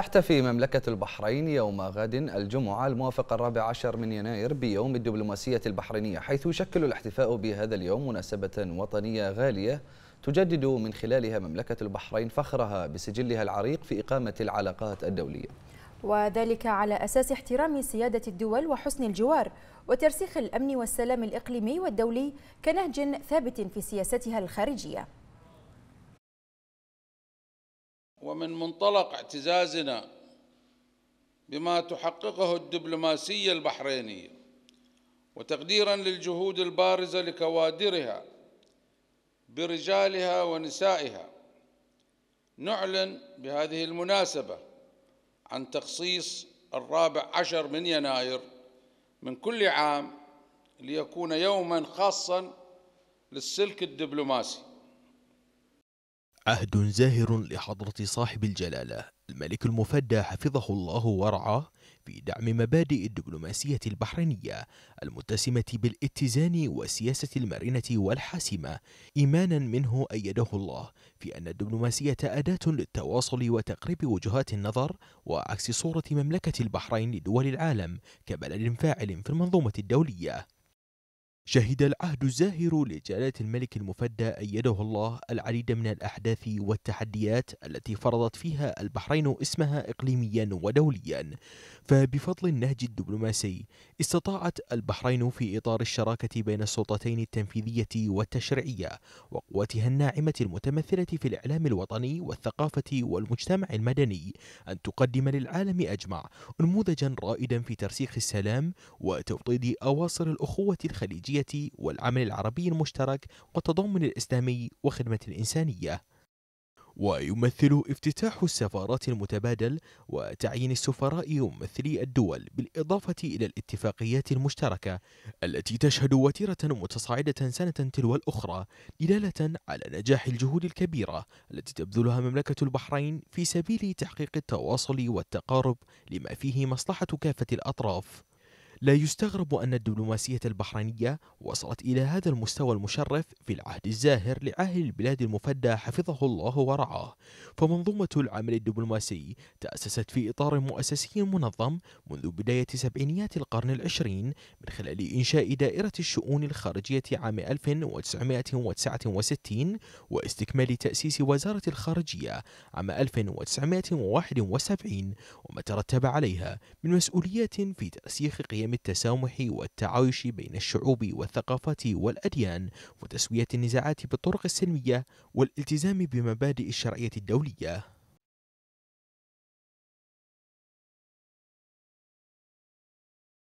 تحتفي مملكة البحرين يوم غد الجمعة الموافق الرابع عشر من يناير بيوم الدبلوماسية البحرينية حيث يشكل الاحتفاء بهذا اليوم مناسبة وطنية غالية تجدد من خلالها مملكة البحرين فخرها بسجلها العريق في إقامة العلاقات الدولية وذلك على أساس احترام سيادة الدول وحسن الجوار وترسيخ الأمن والسلام الإقليمي والدولي كنهج ثابت في سياستها الخارجية ومن منطلق اعتزازنا بما تحققه الدبلوماسيه البحرينيه وتقديرا للجهود البارزه لكوادرها برجالها ونسائها نعلن بهذه المناسبه عن تخصيص الرابع عشر من يناير من كل عام ليكون يوما خاصا للسلك الدبلوماسي عهد زاهر لحضرة صاحب الجلالة الملك المفدى حفظه الله ورعاه في دعم مبادئ الدبلوماسية البحرينية المتسمة بالاتزان والسياسة المرنة والحاسمة إيمانا منه أيده الله في أن الدبلوماسية أداة للتواصل وتقريب وجهات النظر وعكس صورة مملكة البحرين لدول العالم كبلد فاعل في المنظومة الدولية شهد العهد الزاهر لجلالة الملك المفدى أيده الله العديد من الأحداث والتحديات التي فرضت فيها البحرين اسمها إقليميا ودوليا فبفضل النهج الدبلوماسي استطاعت البحرين في إطار الشراكة بين السلطتين التنفيذية والتشريعية وقوتها الناعمة المتمثلة في الإعلام الوطني والثقافة والمجتمع المدني أن تقدم للعالم أجمع نموذجا رائدا في ترسيخ السلام وتوطيد أواصر الأخوة الخليجية والعمل العربي المشترك والتضامن الإسلامي وخدمة الإنسانية ويمثل افتتاح السفارات المتبادل وتعيين السفراء ممثلي الدول بالإضافة إلى الاتفاقيات المشتركة التي تشهد وتيرة متصاعدة سنة تلو الأخرى دلالة على نجاح الجهود الكبيرة التي تبذلها مملكة البحرين في سبيل تحقيق التواصل والتقارب لما فيه مصلحة كافة الأطراف لا يستغرب أن الدبلوماسية البحرينية وصلت إلى هذا المستوى المشرف في العهد الزاهر لأهل البلاد المفدى حفظه الله ورعاه فمنظومة العمل الدبلوماسي تأسست في إطار مؤسسي منظم منذ بداية سبعينيات القرن العشرين من خلال إنشاء دائرة الشؤون الخارجية عام 1969 واستكمال تأسيس وزارة الخارجية عام 1971 وما ترتب عليها من مسؤوليات في ترسيخ قيم تعليم التسامح والتعايش بين الشعوب والثقافات والأديان وتسوية النزاعات بالطرق السلمية والالتزام بمبادئ الشرعية الدولية